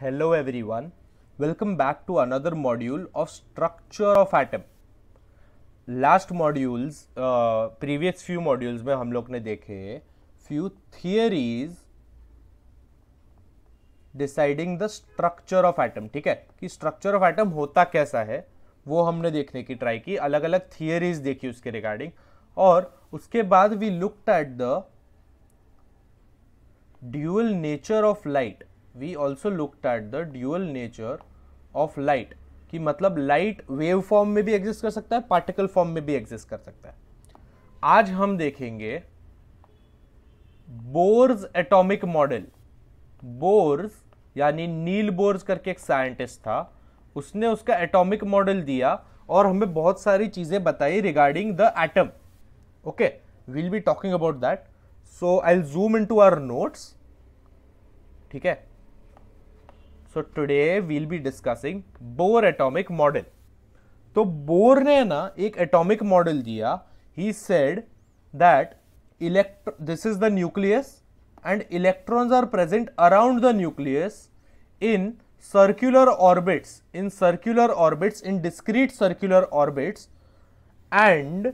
hello everyone welcome back to another module of structure of atom last modules uh, previous few modules में हम लोग ने देखे few theories deciding the structure of atom ठीक है कि स्ट्रक्चर ऑफ एटम होता कैसा है वो हमने देखने की ट्राई की अलग अलग थियरीज देखी उसके रिगार्डिंग और उसके बाद we looked at the dual nature of light we also looked at the dual nature of light कि मतलब लाइट वेव फॉर्म में भी एग्जिस्ट कर सकता है पार्टिकल फॉर्म में भी एग्जिस्ट कर सकता है आज हम देखेंगे बोर्स एटॉमिक मॉडल बोर्स यानी नील बोर्स करके एक साइंटिस्ट था उसने उसका एटॉमिक मॉडल दिया और हमें बहुत सारी चीज़ें बताई regarding the atom okay we'll be talking about that so I zoom in to our notes ठीक है so today we'll be discussing Bohr atomic model तो बोर ने ना एक एटॉमिक मॉडल दिया he said that electro this is the nucleus and electrons are present around the nucleus in circular orbits in circular orbits in discrete circular orbits and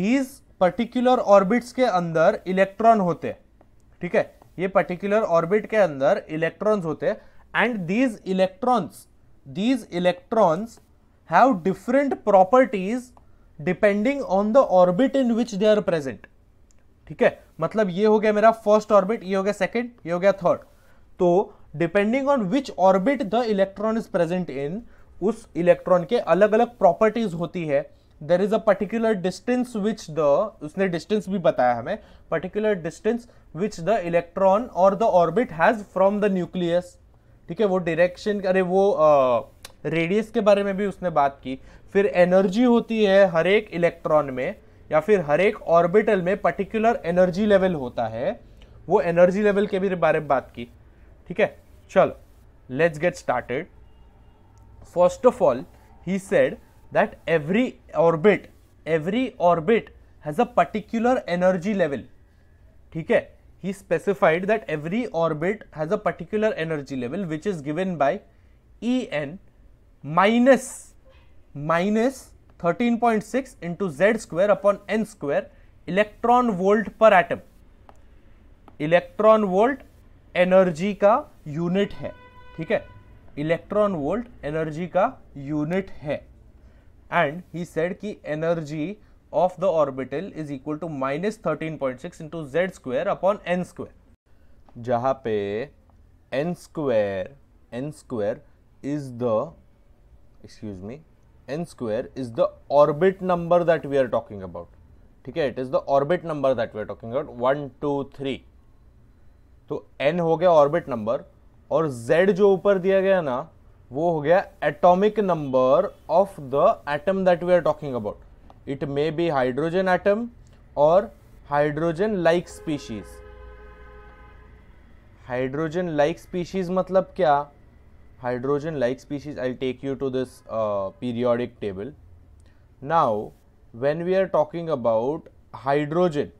these particular orbits के अंदर electron होते हैं ठीक है ये particular orbit के अंदर electrons होते हैं and these electrons these electrons have different properties depending on the orbit in which they are present ठीक है मतलब ये हो गया मेरा फर्स्ट ऑर्बिट ये हो गया सेकंड ये हो गया थर्ड तो depending on which orbit the electron is present in उस इलेक्ट्रॉन के अलग अलग प्रॉपर्टीज होती है there is a particular distance which the उसने डिस्टेंस भी बताया हमें particular distance which the electron और the orbit has from the nucleus ठीक है वो डायरेक्शन अरे वो रेडियस के बारे में भी उसने बात की फिर एनर्जी होती है हर एक इलेक्ट्रॉन में या फिर हर एक ऑर्बिटल में पर्टिकुलर एनर्जी लेवल होता है वो एनर्जी लेवल के भी बारे में बात की ठीक है चलो let's get started first of all he said that every orbit every orbit has a particular energy level ठीक है he specified that every orbit has a particular energy level which is given by En minus minus 13.6 into Z square upon N square electron volt per atom electron volt energy ka unit hai theek hai electron volt energy ka unit hai and he said ki energy of the orbital is equal to minus thirteen point six into Z square upon N square जहाँ पे N square N square is the excuse me N square is the orbit number that we are talking about ठीक है it is the orbit number that we are talking about one two three तो N हो गया orbit number और Z जो ऊपर दिया गया ना वो हो गया atomic number of the atom that we are talking about it may be hydrogen atom और hydrogen like species hydrogen like species मतलब क्या hydrogen like species I take you to this periodic table now when we are talking about hydrogen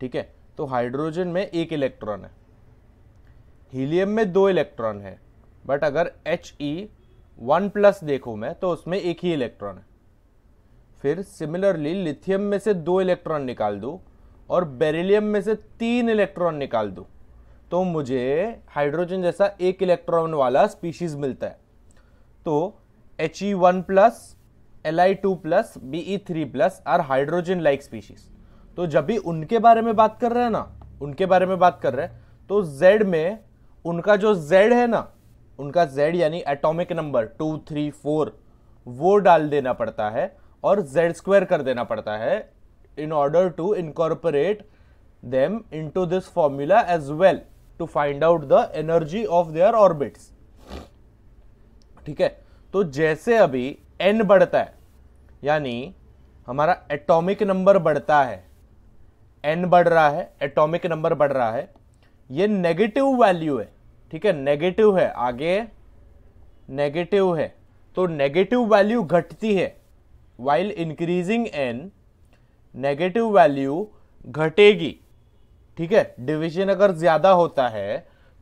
ठीक है तो hydrogen में एक electron है helium में दो इलेक्ट्रॉन है बट अगर एच ई वन प्लस देखूँ मैं तो उसमें एक ही इलेक्ट्रॉन है फिर सिमिलरली लिथियम में से दो इलेक्ट्रॉन निकाल दो और बेरिलियम में से तीन इलेक्ट्रॉन निकाल दो तो मुझे हाइड्रोजन जैसा एक इलेक्ट्रॉन वाला स्पीशीज मिलता है तो H E e one plus L I two plus B E e three plus are hydrogen like species तो जब भी उनके बारे में बात कर रहे हैं ना उनके बारे में बात कर रहे हैं तो जेड में उनका जो जेड है ना उनका जेड यानी atomic number two three four वो डाल देना पड़ता है और जेड स्क्वायर कर देना पड़ता है in order to incorporate them into this formula as well to find out the energy of their orbits ठीक है तो जैसे अभी एन बढ़ता है यानी हमारा एटॉमिक नंबर बढ़ता है एन बढ़ रहा है एटॉमिक नंबर बढ़ रहा है ये नेगेटिव वैल्यू है ठीक है नेगेटिव है आगे नेगेटिव है तो नेगेटिव वैल्यू घटती है while increasing N negative value घटेगी ठीक है डिवीजन अगर ज़्यादा होता है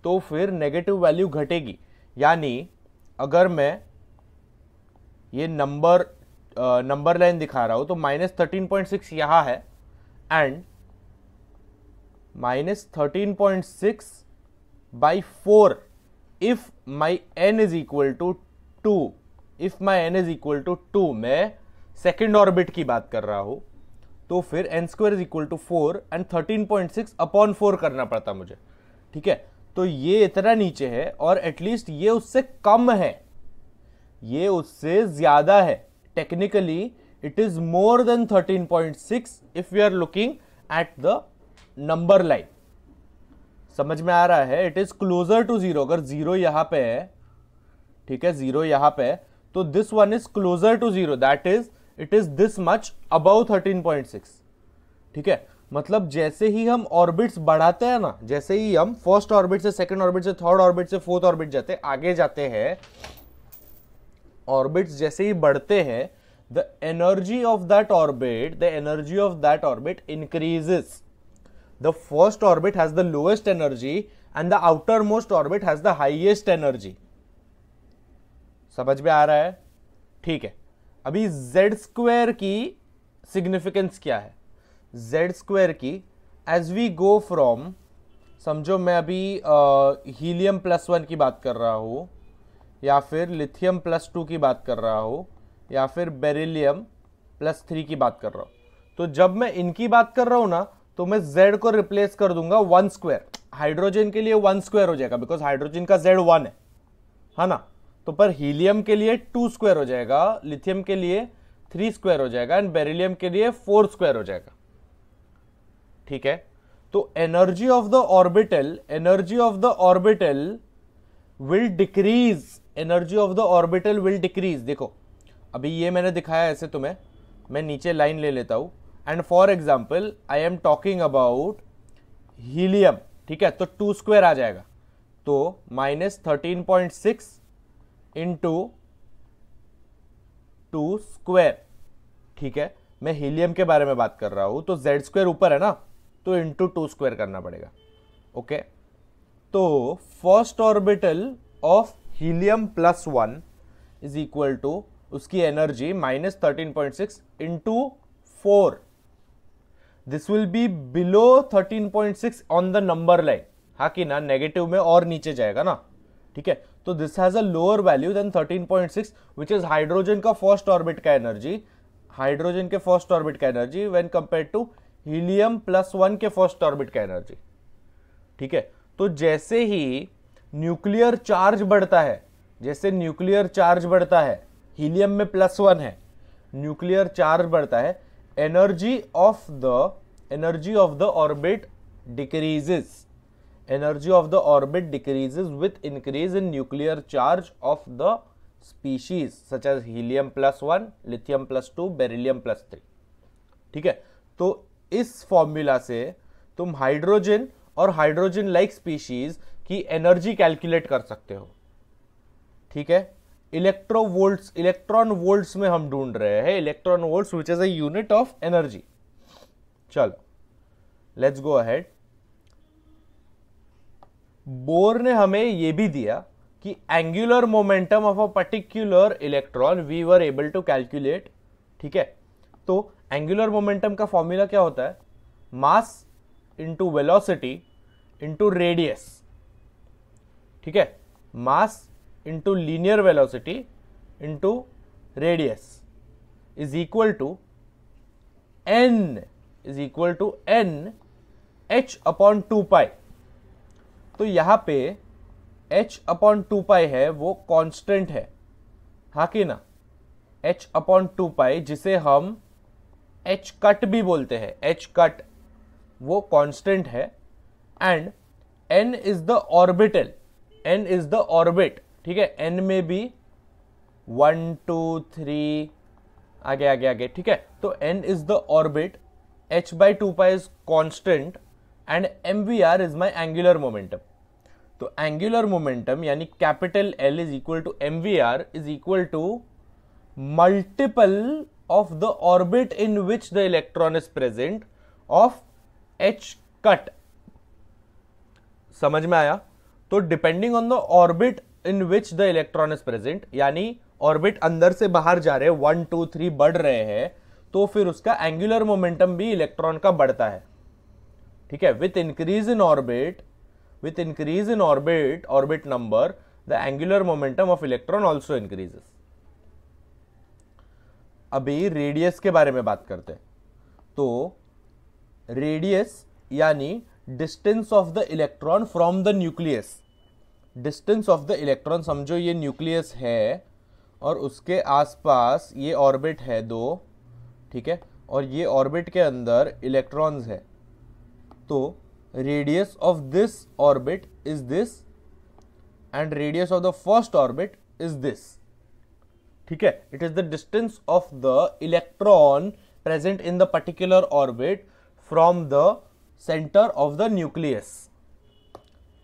तो फिर नेगेटिव वैल्यू घटेगी यानी अगर मैं ये नंबर नंबर लाइन दिखा रहा हूँ तो माइनस थर्टीन पॉइंट सिक्स यहाँ है and minus thirteen point six by four if my N is equal to two if my N is equal to two मैं सेकेंड ऑर्बिट की बात कर रहा हूं तो फिर N square is equal to four and thirteen point six upon four करना पड़ता मुझे ठीक है तो ये इतना नीचे है और एटलीस्ट ये उससे कम है ये उससे ज़्यादा है technically it is more than thirteen point six if you are looking at the number line समझ में आ रहा है it is closer to zero अगर ज़ीरो यहां पे है ठीक है ज़ीरो यहां पे है तो this one is closer to zero that is it is this much about six ठीक है मतलब जैसे ही हम ऑर्बिट्स बढ़ाते हैं ना जैसे ही हम फर्स्ट ऑर्बिट से सेकंड ऑर्बिट से थर्ड ऑर्बिट से फोर्थ ऑर्बिट जाते आगे जाते हैं ऑर्बिट्स जैसे ही बढ़ते हैं the energy of that orbit the energy of that orbit increases the first orbit has the lowest energy and the outermost orbit has the highest energy समझ में आ रहा है ठीक है अभी जेड स्क्वायर की सिग्निफिकेंस क्या है जेड स्क्वायर की एज वी गो फ्रॉम समझो मैं अभी हीलियम प्लस वन की बात कर रहा हूँ या फिर लिथियम प्लस टू की बात कर रहा हूँ या फिर बेरिलियम प्लस थ्री की बात कर रहा हूँ तो जब मैं इनकी बात कर रहा हूँ ना तो मैं जेड को रिप्लेस कर दूंगा वन स्क्वायर हाइड्रोजन के लिए वन स्क्वायर हो जाएगा बिकॉज हाइड्रोजन का जेड वन है है हाँ ना तो पर हीलियम के लिए टू स्क्वायर हो जाएगा लिथियम के लिए थ्री स्क्वायर हो जाएगा एंड बेरिलियम के लिए फोर स्क्वायर हो जाएगा ठीक है तो energy of the orbital energy of the orbital will decrease energy of the orbital will decrease देखो अभी ये मैंने दिखाया ऐसे तुम्हें मैं नीचे लाइन ले लेता हूं and for example I am talking about helium ठीक है तो टू स्क्वायर आ जाएगा तो minus thirteen point six into two square ठीक है मैं हीलियम के बारे में बात कर रहा हूं तो जेड स्क्वायर ऊपर है ना तो इंटू टू स्क्वायर करना पड़ेगा ओके तो first orbital of helium plus one is equal to उसकी energy minus thirteen point six into four this will be below thirteen point six on the number line हाँ कि ना negative में और नीचे जाएगा ना ठीक है तो this has a lower value than 13.6 which is hydrogen का फर्स्ट ऑर्बिट का एनर्जी हाइड्रोजन के फर्स्ट ऑर्बिट का energy when compare to helium plus one के फर्स्ट ऑर्बिट का एनर्जी ठीक है तो जैसे ही न्यूक्लियर चार्ज बढ़ता है जैसे न्यूक्लियर चार्ज बढ़ता है हीलियम में प्लस वन है न्यूक्लियर चार्ज बढ़ता है energy of the energy of the orbit decreases energy of the orbit decrease with increase in nuclear charge of the species such as helium plus one lithium plus two beryllium plus three ठीक है तो इस formula से तुम hydrogen और hydrogen like species की energy calculate कर सकते हो ठीक है इलेक्ट्रो वोल्ट्स इलेक्ट्रॉन वोल्ट्स में हम ढूंढ रहे हैं electron volts which is a unit of energy चलो लेट्स गो अहेड बोर ने हमें ये भी दिया कि angular momentum of a particular electron we were able to calculate ठीक है तो एंगुलर मोमेंटम का फॉर्मूला क्या होता है mass into velocity into radius ठीक है mass into linear velocity into radius is equal to n is equal to n h upon two pi तो यहाँ पे h अपॉन टू पाई है वो कांस्टेंट है हा कि ना h अपॉन टू पाई जिसे हम h कट भी बोलते हैं h कट वो कांस्टेंट है and n is the orbital n is the orbit ठीक है n में भी वन टू थ्री आगे आगे आगे ठीक है तो n is the orbit h by two pi is constant and m v r is my angular momentum तो एंगुलर मोमेंटम यानी capital L is equal to m v r is equal to multiple of the orbit in which the electron is present of h cut समझ में आया तो depending on the orbit in which the electron is present यानी orbit अंदर से बाहर जा रहे वन टू थ्री बढ़ रहे हैं तो फिर उसका एंगुलर मोमेंटम भी इलेक्ट्रॉन का बढ़ता है ठीक है with increase in orbit with increase in orbit, orbit number, the angular momentum of electron also increases. अभी रेडियस के बारे में बात करते हैं तो रेडियस यानी distance of the electron from the nucleus distance of the electron समझो ये न्यूक्लियस है और उसके आसपास ये ऑर्बिट है दो ठीक है और ये ऑर्बिट के अंदर इलेक्ट्रॉन्स है तो radius of this orbit is this and radius of the first orbit is this ठीक है it is the distance of the electron present in the particular orbit from the centre of the nucleus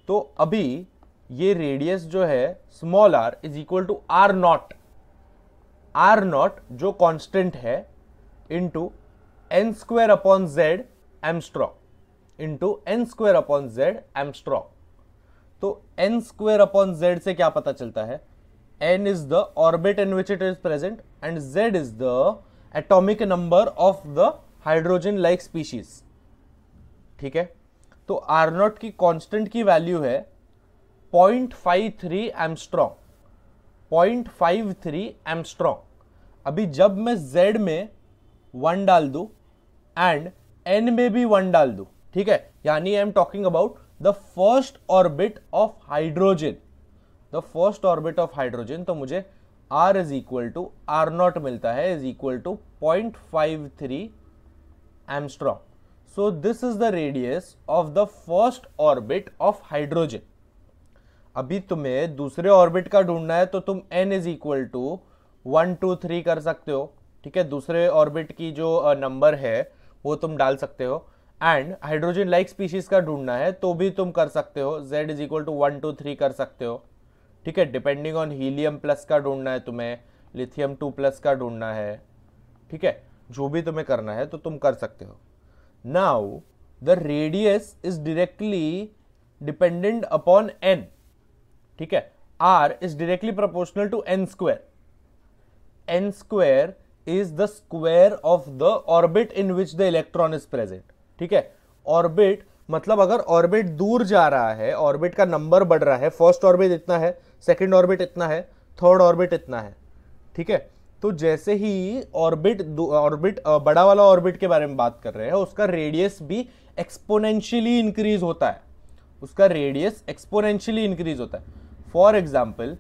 तो अभी ये रेडियस जो है small r is equal to r naught r naught जो constant है into n square upon Z angstrom into n square upon Z angstrom तो N square upon Z से क्या पता चलता है n is the orbit in which it is present and Z is the atomic number of the hydrogen like species ठीक है तो r naught की कॉन्स्टेंट की वैल्यू है point five three angstrom point five three angstrom अभी जब मैं Z में वन डाल दू एंड एन में भी वन डाल दू ठीक है यानी I am talking about the first orbit of hydrogen the first orbit of hydrogen तो मुझे r is equal to r naught मिलता है is equal to point five three angstrom so this is the radius of the first orbit of hydrogen अभी तुम्हें दूसरे orbit का ढूंढना है तो तुम n is equal to one two three कर सकते हो ठीक है दूसरे ऑर्बिट की जो नंबर है वो तुम डाल सकते हो एंड हाइड्रोजन लाइक स्पीशीज का ढूंढना है तो भी तुम कर सकते हो Z is equal to one two three कर सकते हो ठीक है डिपेंडिंग ऑन हीलियम प्लस का ढूंढना है तुम्हें लिथियम टू प्लस का ढूंढना है ठीक है जो भी तुम्हें करना है तो तुम कर सकते हो now the radius is directly dependent upon n ठीक है r is directly proportional to n square n square is the square of the orbit in which the electron is present ठीक है ऑर्बिट मतलब अगर ऑर्बिट दूर जा रहा है ऑर्बिट का नंबर बढ़ रहा है फर्स्ट ऑर्बिट इतना है सेकंड ऑर्बिट इतना है थर्ड ऑर्बिट इतना है ठीक है तो जैसे ही ऑर्बिट ऑर्बिट बड़ा वाला ऑर्बिट के बारे में बात कर रहे हैं उसका रेडियस भी एक्सपोनेंशियली इंक्रीज होता है उसका रेडियस एक्सपोनेंशियली इंक्रीज होता है for example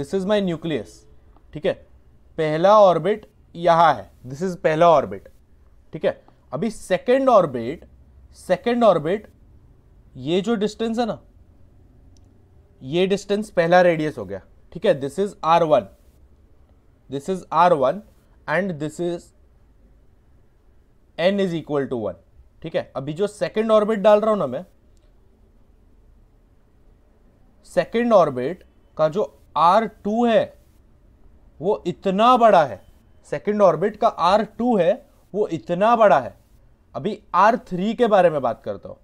this is my nucleus ठीक है पहला ऑर्बिट यहां है दिस इज पहला ऑर्बिट ठीक है अभी सेकेंड ऑर्बिट सेकेंड ऑर्बिट ये जो डिस्टेंस है ना ये डिस्टेंस पहला रेडियस हो गया ठीक है this is r one this is r one and this is n is equal to one ठीक है अभी जो सेकेंड ऑर्बिट डाल रहा हूं ना मैं सेकेंड ऑर्बिट का जो आर टू है वो इतना बड़ा है सेकेंड ऑर्बिट का आर टू है वो इतना बड़ा है अभी आर थ्री के बारे में बात करता हूं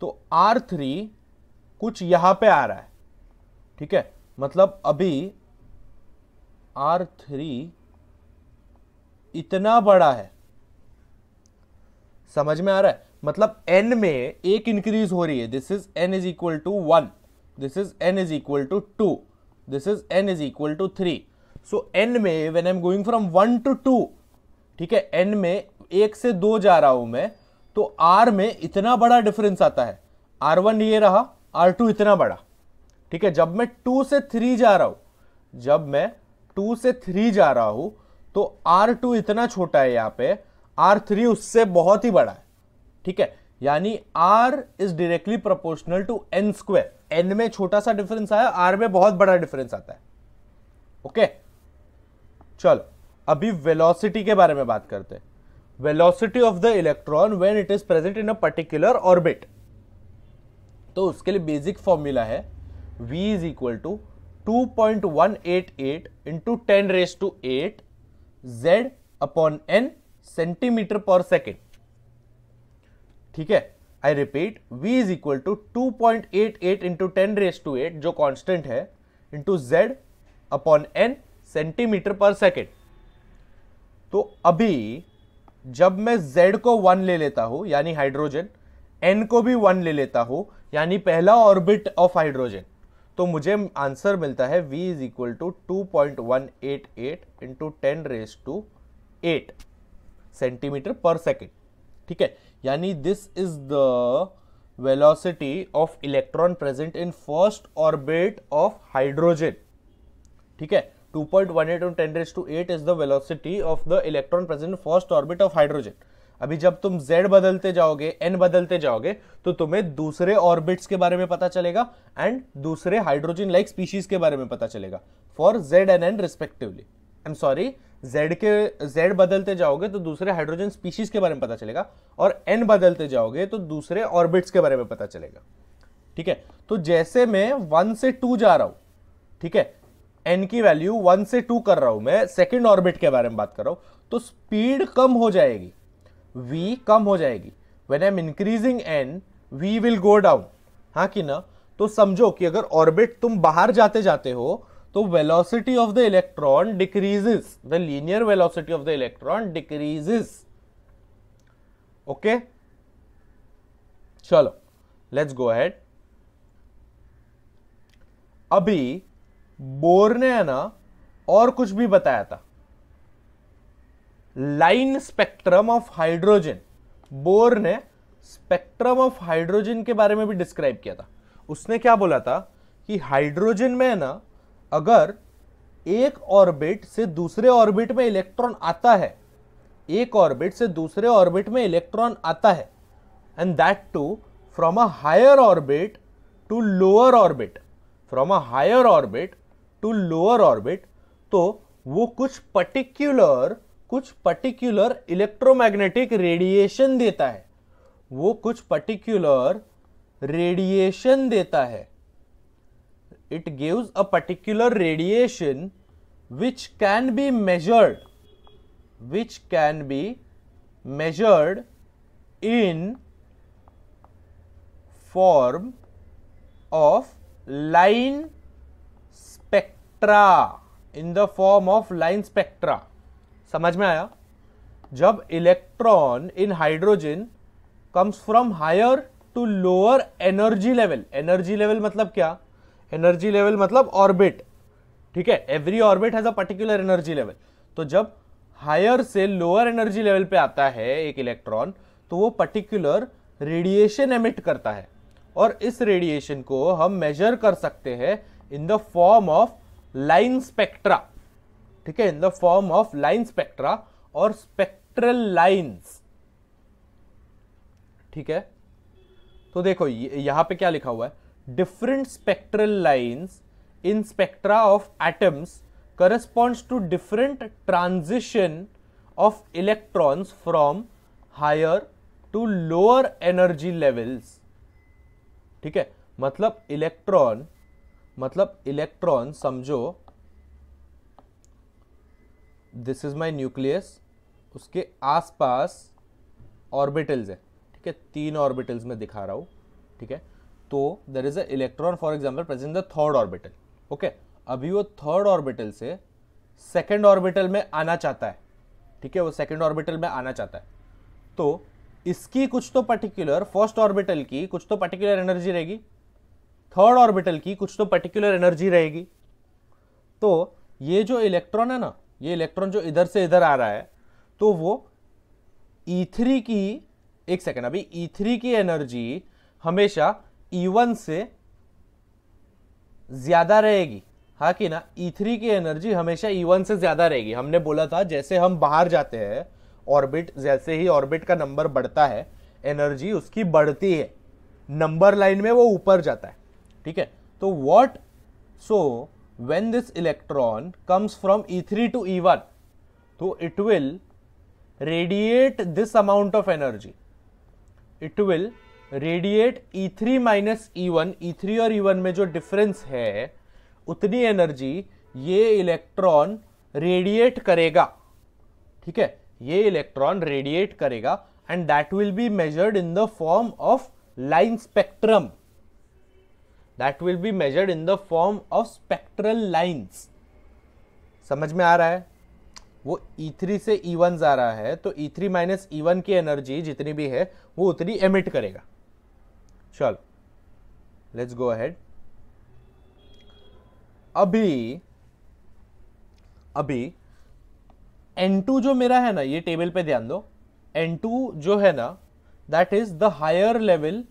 तो आर थ्री कुछ यहां पे आ रहा है ठीक है मतलब अभी आर थ्री इतना बड़ा है समझ में आ रहा है मतलब एन में एक इंक्रीज हो रही है this is n is equal to one this is n is equal to two this is n is equal to three so n में when I am going from one to two ठीक है N में एक से दो जा रहा हूं मैं तो आर में इतना बड़ा डिफरेंस आता है आर वन ये रहा आर टू इतना बड़ा ठीक है जब मैं टू से थ्री जा रहा हूं जब मैं टू से थ्री जा रहा हूं तो आर टू इतना छोटा है यहां पे आर थ्री उससे बहुत ही बड़ा है ठीक है यानी r is directly proportional to n square n में छोटा सा डिफरेंस आया आर में बहुत बड़ा डिफरेंस आता है ओके चलो अभी वेलोसिटी के बारे में बात करते हैं velocity of the electron when it is present in a particular orbit तो उसके लिए बेसिक फॉर्मूला है v is equal to two point one eight eight into ten raise to eight Z upon n centimetre per second ठीक है I repeat v is equal to two point eight eight into ten raise to eight जो constant है into Z upon n centimetre per second तो अभी जब मैं Z को one ले लेता हूं यानी हाइड्रोजन N को भी वन ले लेता हूं यानी पहला ऑर्बिट ऑफ हाइड्रोजन तो मुझे आंसर मिलता है V is equal to two point one eight eight into ten raise to eight centimetre per second ठीक है यानी this is the velocity of electron present in first orbit of hydrogen ठीक है point one eight ten to two eight is the velocity of the electron present first orbit of hydrogen अभी जब तुम z बदलते जाओगे n बदलते जाओगे तो तुम्हें दूसरे ऑर्बिट्स के बारे में पता चलेगा एंड दूसरे हाइड्रोजन लाइक स्पीशीज के बारे में पता चलेगा for z and n respectively I am sorry z के z बदलते जाओगे तो दूसरे हाइड्रोजन स्पीशीज के बारे में पता चलेगा और n बदलते जाओगे तो दूसरे ऑर्बिट्स के बारे में पता चलेगा ठीक है तो जैसे मैं वन से टू जा रहा हूं ठीक है एन की वैल्यू वन से टू कर रहा हूं मैं सेकेंड ऑर्बिट के बारे में बात कर रहा हूं तो स्पीड कम हो जाएगी वी कम हो जाएगी when I am increasing n v will go down हाँ कि ना तो समझो कि अगर ऑर्बिट तुम बाहर जाते जाते हो तो velocity of the electron decreases the linear velocity of the electron decreases okay चलो लेट्स गो अहेड अभी बोर ने है ना और कुछ भी बताया था line spectrum of hydrogen Bohr ने स्पेक्ट्रम ऑफ हाइड्रोजन के बारे में भी डिस्क्राइब किया था उसने क्या बोला था कि हाइड्रोजन में है ना अगर एक ऑर्बिट से दूसरे ऑर्बिट में इलेक्ट्रॉन आता है एक ऑर्बिट से दूसरे ऑर्बिट में इलेक्ट्रॉन आता है and that too from a higher orbit to lower orbit from a higher orbit to lower orbit तो वो कुछ पर्टिक्यूलर कुछ पर्टिक्युलर इलेक्ट्रोमैग्नेटिक रेडिएशन देता है वो कुछ पर्टिक्युलर रेडिएशन देता है it gives a particular radiation which can be measured which can be measured in form of line spectra in the form of line spectra समझ में आया जब electron in hydrogen comes from higher to lower energy level energy level मतलब क्या energy level मतलब orbit ठीक है every orbit has a particular energy level तो जब हायर से लोअर एनर्जी लेवल पे आता है एक इलेक्ट्रॉन तो वो पर्टिकुलर रेडिएशन एमिट करता है और इस रेडिएशन को हम मेजर कर सकते हैं in the form of line spectra ठीक है in the form of line spectra और स्पेक्ट्रल लाइंस ठीक है तो देखो यहां पे क्या लिखा हुआ है different spectral lines in spectra of atoms corresponds to different transition of electrons from higher to lower energy levels ठीक है मतलब इलेक्ट्रॉन मतलब इलेक्ट्रॉन समझो दिस इज माई न्यूक्लियस उसके आसपास ऑर्बिटल्स है ठीक है तीन ऑर्बिटल्स में दिखा रहा हूं ठीक है तो there is a electron for example present the third orbital okay अभी वो थर्ड ऑर्बिटल से सेकेंड ऑर्बिटल में आना चाहता है ठीक है वो सेकेंड ऑर्बिटल में आना चाहता है तो इसकी कुछ तो पर्टिकुलर फर्स्ट ऑर्बिटल की कुछ तो पर्टिकुलर एनर्जी रहेगी थर्ड ऑर्बिटल की कुछ तो पर्टिकुलर एनर्जी रहेगी तो ये जो इलेक्ट्रॉन है ना ये इलेक्ट्रॉन जो इधर से इधर आ रहा है तो वो E3 की एक सेकेंड अभी E3 की एनर्जी हमेशा E1 से ज़्यादा रहेगी हाँ कि ना E3 की एनर्जी हमेशा E1 से ज़्यादा रहेगी हमने बोला था जैसे हम बाहर जाते हैं ऑर्बिट जैसे ही ऑर्बिट का नंबर बढ़ता है एनर्जी उसकी बढ़ती है नंबर लाइन में वो ऊपर जाता है ठीक है तो what so when this electron comes from E three to E one तो it will radiate this amount of energy it will radiate E three minus E one E three और ई e वन में जो difference है उतनी energy ये electron radiate करेगा ठीक है ये इलेक्ट्रॉन रेडिएट करेगा and that will be measured in the form of line spectrum that will be measured in the form of spectral lines समझ में आ रहा है वो E3 से E1 जा रहा है तो E3 थ्री माइनस ई की एनर्जी जितनी भी है वो उतनी एमिट करेगा चल लेट्स गो अहेड अभी अभी N2 जो मेरा है ना ये टेबल पे ध्यान दो N2 जो है ना that is the higher level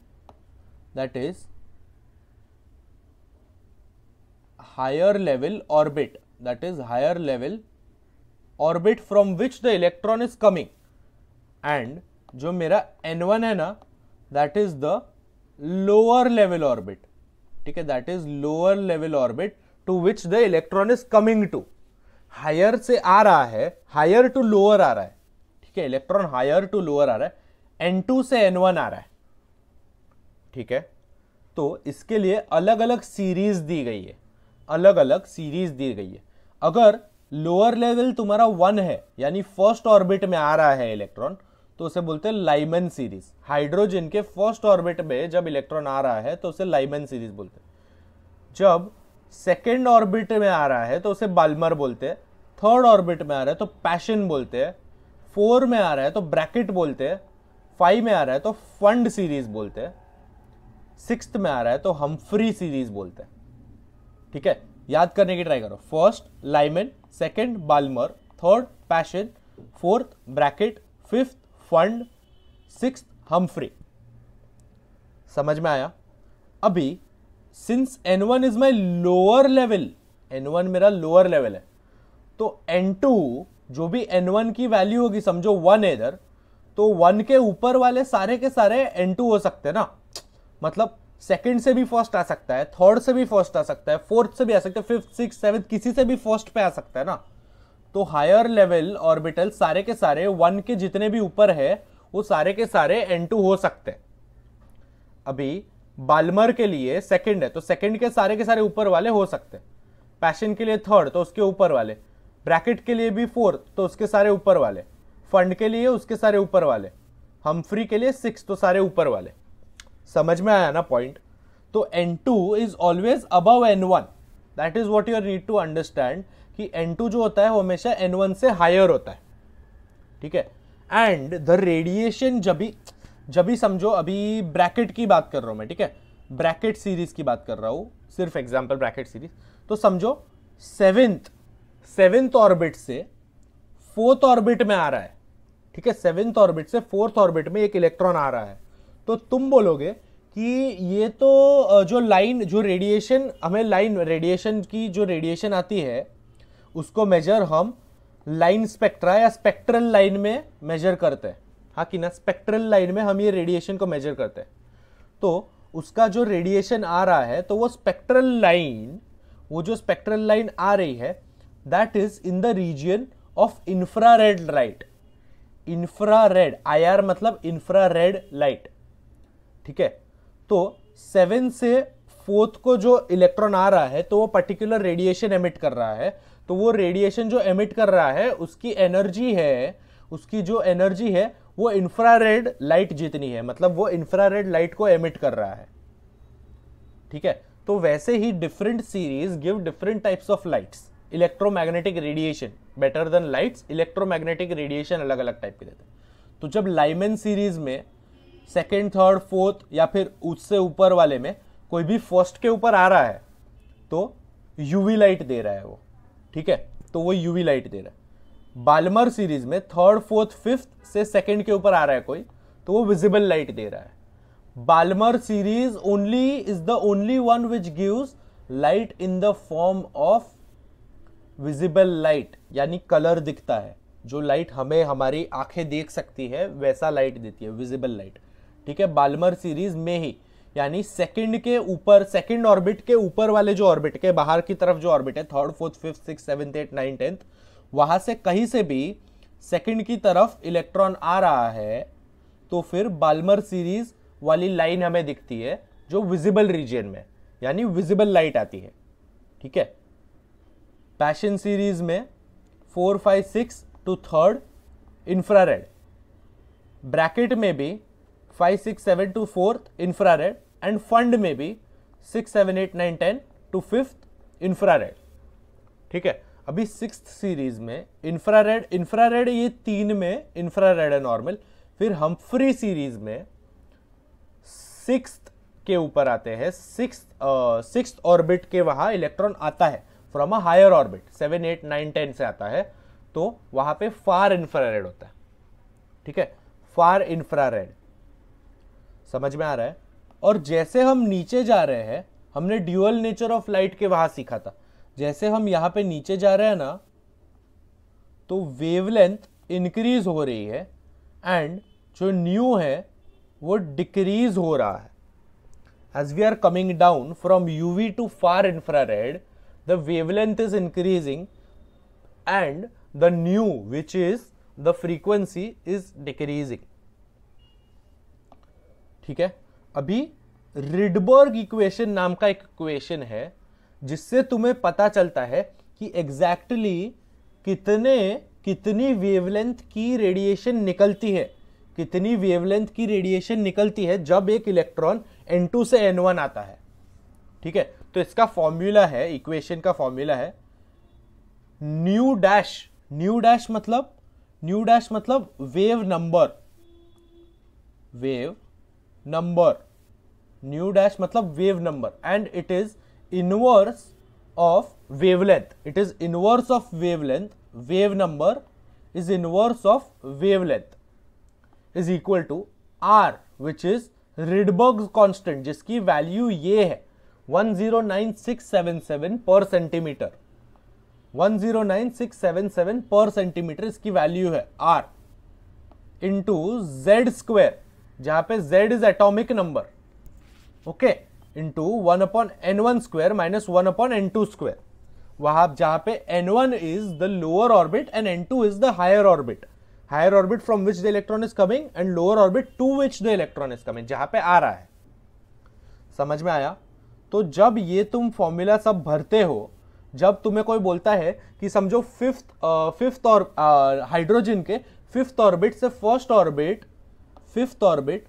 that is higher level orbit that is higher level orbit from which the electron is coming and जो मेरा n1 है ना that is the lower level orbit ठीक है that is lower level orbit to which the electron is coming to higher से आ रहा है higher to lower आ रहा है ठीक है electron higher to lower आ रहा है n2 से n1 आ रहा है ठीक है तो इसके लिए अलग अलग सीरीज दी गई है अलग अलग सीरीज दी गई है अगर लोअर लेवल तुम्हारा वन है यानी फर्स्ट ऑर्बिट में आ रहा है इलेक्ट्रॉन तो उसे बोलते हैं लाइमन सीरीज हाइड्रोजन के फर्स्ट ऑर्बिट में जब इलेक्ट्रॉन आ रहा है तो उसे लाइमन सीरीज बोलते हैं जब सेकेंड ऑर्बिट में आ रहा है तो उसे बाल्मर बोलते हैं थर्ड ऑर्बिट में आ रहा है तो पैशन बोलते हैं फोर में आ रहा है तो ब्रैकेट बोलते हैं फाइव में आ रहा है तो फंड सीरीज बोलते हैं सिक्स में आ रहा है तो हमफ्री सीरीज बोलते हैं ठीक है याद करने की ट्राई करो first Lyman second Balmer third Paschen fourth Brackett fifth Pfund six Humphrey समझ में आया अभी since N one is my lower level N one मेरा लोअर लेवल है तो एन टू जो भी एन वन की वैल्यू होगी समझो वन है इधर तो वन के ऊपर वाले सारे के सारे एन टू हो सकते हैं ना मतलब सेकंड से भी फर्स्ट आ सकता है थर्ड से भी फर्स्ट आ सकता है फोर्थ से भी आ सकता है फिफ्थ सिक्स सेवन्थ किसी से भी फर्स्ट पे आ सकता है ना तो हायर लेवल ऑर्बिटल सारे के सारे वन के जितने भी ऊपर है वो सारे के सारे एन टू हो सकते हैं अभी बालमर के लिए सेकंड है तो सेकंड के सारे के सारे ऊपर वाले हो सकते हैं पैशन के लिए थर्ड तो उसके ऊपर वाले ब्रैकेट के लिए भी फोर्थ तो उसके सारे ऊपर वाले फंड के लिए उसके सारे ऊपर वाले हमफ्री के लिए सिक्स तो सारे ऊपर वाले समझ में आया ना पॉइंट तो N two is always above N one that is what your need to understand कि एन टू जो होता है वो हमेशा एन वन से हायर होता है ठीक है एंड द रेडिएशन जब भी जब भी समझो अभी ब्रैकेट की बात कर रहा हूँ मैं ठीक है ब्रैकेट सीरीज की बात कर रहा हूँ सिर्फ एग्जाम्पल ब्रैकेट सीरीज तो समझो सेवेंथ सेवेंथ ऑर्बिट से फोर्थ ऑर्बिट में आ रहा है ठीक है सेवेंथ ऑर्बिट से फोर्थ ऑर्बिट में एक इलेक्ट्रॉन आ रहा है तो तुम बोलोगे कि ये तो जो लाइन जो रेडिएशन हमें लाइन रेडिएशन की जो रेडिएशन आती है उसको मेजर हम लाइन स्पेक्ट्रा या स्पेक्ट्रल लाइन में मेजर करते हैं हाँ कि ना स्पेक्ट्रल लाइन में हम ये रेडिएशन को मेजर करते हैं तो उसका जो रेडिएशन आ रहा है तो वो स्पेक्ट्रल लाइन वो जो स्पेक्ट्रल लाइन आ रही है that is in the region of red light infrared IR मतलब रेड लाइट ठीक है तो सेवन से फोर्थ को जो इलेक्ट्रॉन आ रहा है तो वो पर्टिकुलर रेडिएशन एमिट कर रहा है तो वो रेडिएशन जो एमिट कर रहा है उसकी एनर्जी है उसकी जो एनर्जी है वो इंफ्रारेड लाइट जितनी है मतलब वो इंफ्रारेड लाइट को एमिट कर रहा है ठीक है तो वैसे ही different series give different types of lights electromagnetic radiation better than lights electromagnetic radiation अलग अलग टाइप के देते हैं तो जब लाइमेन सीरीज में सेकेंड थर्ड फोर्थ या फिर उससे ऊपर वाले में कोई भी फर्स्ट के ऊपर आ रहा है तो यूवी लाइट दे रहा है वो ठीक है तो वो यूवी लाइट दे रहा है बालमर सीरीज में थर्ड फोर्थ फिफ्थ से सेकेंड के ऊपर आ रहा है कोई तो वो विजिबल लाइट दे रहा है Balmer series only is the only one which gives light in the form of visible light यानी कलर दिखता है जो लाइट हमें हमारी आंखें देख सकती है वैसा लाइट देती है विजिबल लाइट ठीक है बालमर सीरीज में ही यानी सेकंड के ऊपर सेकंड ऑर्बिट के ऊपर वाले जो ऑर्बिट के बाहर की तरफ जो ऑर्बिट है third fourth fifth six seventh eight nine tenth वहां से कहीं से भी सेकंड की तरफ इलेक्ट्रॉन आ रहा है तो फिर बालमर सीरीज वाली लाइन हमें दिखती है जो विजिबल रीजन में यानी विजिबल लाइट आती है ठीक है पैशन सीरीज में four five six to third infrared Brackett में भी five six seven to fourth infrared and Pfund में भी six seven eight nine ten to fifth infrared ठीक है अभी सिक्स सीरीज में इंफ्रारेड इंफ्रारेड ये तीन में इंफ्रारेड है नॉर्मल फिर हम फ्री सीरीज में सिक्स के ऊपर आते हैं सिक्स सिक्स ऑर्बिट के वहाँ इलेक्ट्रॉन आता है from a higher orbit seven eight nine ten से आता है तो वहाँ पे फार इंफ्रारेड होता है ठीक है फार इंफ्रारेड समझ में आ रहा है और जैसे हम नीचे जा रहे हैं हमने ड्यूअल नेचर ऑफ लाइट के वहां सीखा था जैसे हम यहां पे नीचे जा रहे हैं ना तो वेवलेंथ इंक्रीज हो रही है एंड जो न्यू है वो डिक्रीज हो रहा है as we are coming down from UV to far infra red the wave length is increasing and the nu which is the frequency is decreasing ठीक है अभी रिडबर्ग इक्वेशन नाम का एक इक्वेशन है जिससे तुम्हें पता चलता है कि एग्जैक्टली exactly कितने कितनी वेवलेंथ की रेडिएशन निकलती है कितनी वेवलेंथ की रेडिएशन निकलती है जब एक इलेक्ट्रॉन N2 से N1 आता है ठीक है तो इसका फॉर्मूला है इक्वेशन का फॉर्मूला है न्यू डैश न्यू डैश मतलब न्यू डैश मतलब wave number wave number nu dash मतलब wave number and it is inverse of wavelength it is inverse of wavelength wave number is inverse of wavelength is equal to R which is Rydberg constant जिसकी value ये है 109677 पर centimetre 109677 पर centimetre इसकी value है are into Z square जहां पे z is atomic number okay into one upon N one square minus one upon N two square वहां जहां पे N one is the lower orbit and N two is the higher orbit higher orbit from which the electron is coming and lower orbit to which the electron is coming जहां पे आ रहा है समझ में आया तो जब ये तुम फॉर्मूला सब भरते हो जब तुम्हें कोई बोलता है कि समझो फिफ्थ फिफ्थ और हाइड्रोजन के फिफ्थ ऑर्बिट से फर्स्ट ऑर्बिट फिफ्थ ऑर्बिट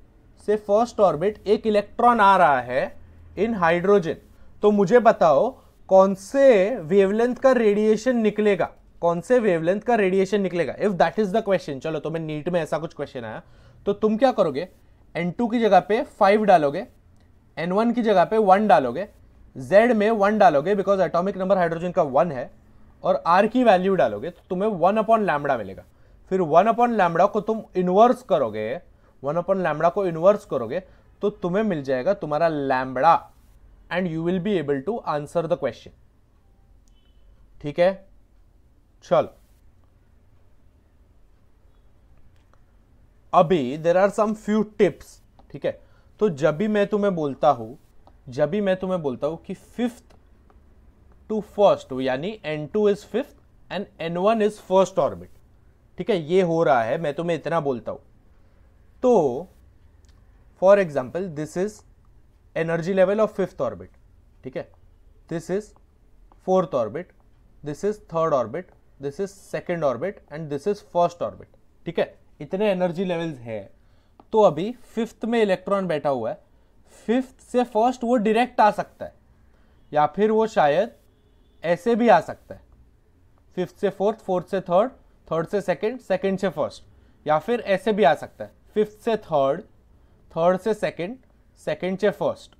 से फर्स्ट ऑर्बिट एक इलेक्ट्रॉन आ रहा है इन हाइड्रोजन तो मुझे बताओ कौन से वेवलेंथ का रेडिएशन निकलेगा कौन से वेवलेंथ का रेडिएशन निकलेगा if that is the question चलो तो मैं नीट में ऐसा कुछ क्वेश्चन आया तो तुम क्या करोगे टू की जगह पे फाइव डालोगे वन की जगह पे वन डालोगे जेड में वन डालोगे बिकॉज एटॉमिक नंबर हाइड्रोजन का वन है और आर की वैल्यू डालोगे तो तुम्हें वन अपॉन लैमडा मिलेगा फिर वन अपॉन लैमडा को तुम इन्वर्स करोगे वन अपन लैमड़ा को इन्वर्स करोगे तो तुम्हें मिल जाएगा तुम्हारा lambda and you will be able to answer the question ठीक है चलो अभी there are some few tips ठीक है तो जब भी मैं तुम्हें बोलता हूं जब भी मैं तुम्हें बोलता हूं कि फिफ्थ टू फर्स्ट यानी N two is fifth and N one is first orbit ठीक है ये हो रहा है मैं तुम्हें इतना बोलता हूं तो for example this is energy level of fifth orbit ठीक है this is fourth orbit this is third orbit this is second orbit and this is first orbit ठीक है इतने एनर्जी लेवल्स हैं तो अभी फिफ्थ में इलेक्ट्रॉन बैठा हुआ है फिफ्थ से फर्स्ट वो डायरेक्ट आ सकता है या फिर वो शायद ऐसे भी आ सकता है फिफ्थ से फोर्थ फोर्थ से थर्ड थर्ड से सेकेंड सेकेंड से फर्स्ट या फिर ऐसे भी आ सकता है फिफ्थ से थर्ड थर्ड से सेकंड सेकंड से फर्स्ट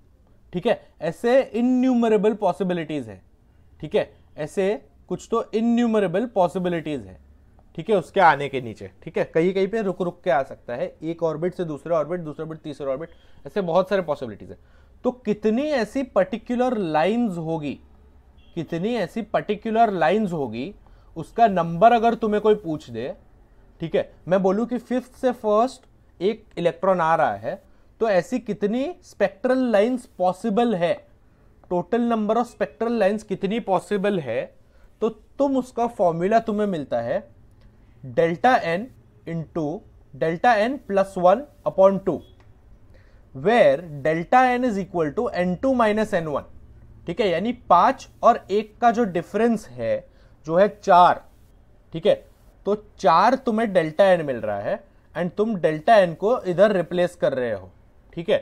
ठीक है ऐसे इन्यूमरेबल पॉसिबिलिटीज़ है ठीक है ऐसे कुछ तो इन्यूमरेबल पॉसिबिलिटीज़ है ठीक है उसके आने के नीचे ठीक है कहीं कहीं पे रुक रुक के आ सकता है एक ऑर्बिट से दूसरे ऑर्बिट दूसरे ऑर्बिट तीसरे ऑर्बिट ऐसे बहुत सारे पॉसिबिलिटीज़ है तो कितनी ऐसी पर्टिकुलर लाइंस होगी कितनी ऐसी पर्टिकुलर लाइंस होगी उसका नंबर अगर तुम्हें कोई पूछ दे ठीक है मैं बोलूँ कि फिफ्थ से फर्स्ट एक इलेक्ट्रॉन आ रहा है तो ऐसी कितनी स्पेक्ट्रल लाइंस पॉसिबल है total number of spectral lines कितनी पॉसिबल है तो तुम उसका फॉर्मूला तुम्हें मिलता है delta N into delta N plus one upon two where delta N is equal to N two minus N one ठीक है यानी पांच और एक का जो डिफरेंस है जो है चार ठीक है तो चार तुम्हें डेल्टा एन मिल रहा है एंड तुम डेल्टा एन को इधर रिप्लेस कर रहे हो ठीक है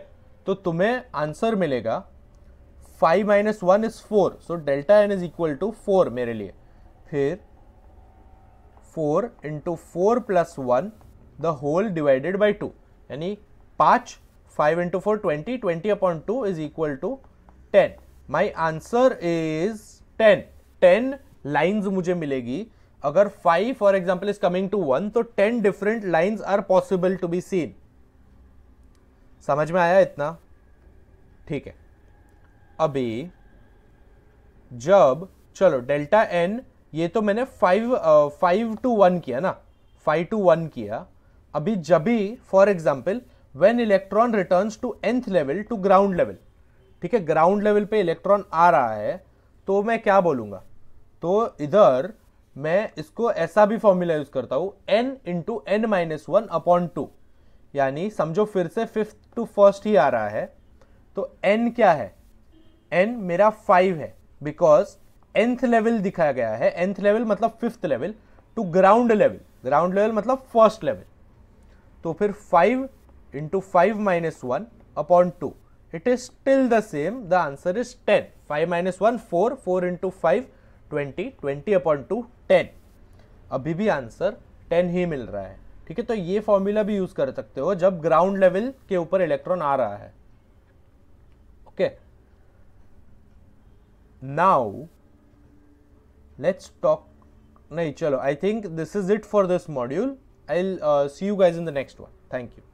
तो तुम्हें आंसर मिलेगा five minus one is four so delta N is equal to four मेरे लिए फिर four into four plus one the whole divided by two यानी पाँच five into four twenty twenty upon two is equal to ten my answer is ten ten lines मुझे मिलेगी अगर five for example is coming to one तो ten different lines are possible to be seen समझ में आया इतना ठीक है अभी जब चलो डेल्टा एन ये तो मैंने फाइव फाइव टू वन किया ना फाइव टू वन किया अभी जब भी for example when electron return to nth level to ground level ठीक है ग्राउंड लेवल पे इलेक्ट्रॉन आ रहा है तो मैं क्या बोलूँगा तो इधर मैं इसको ऐसा भी फॉर्मूला यूज करता हूँ N into N minus one upon two यानी समझो फिर से फिफ्थ टू फर्स्ट ही आ रहा है तो एन क्या है एन मेरा फाइव है बिकॉज एंथ लेवल दिखाया गया है एंथ लेवल मतलब fifth level to ground level ground level मतलब फर्स्ट लेवल तो फिर five into five minus one upon two it is still the same the answer is ten five minus one four four into five twenty twenty upon two ten अभी भी answer ten ही मिल रहा है ठीक है तो ये फॉर्मूला भी use कर सकते हो जब ग्राउंड लेवल के ऊपर इलेक्ट्रॉन आ रहा है ओके नाउ लेट्स टॉक नहीं चलो I think this is it for this module I see you guys in the next one thank you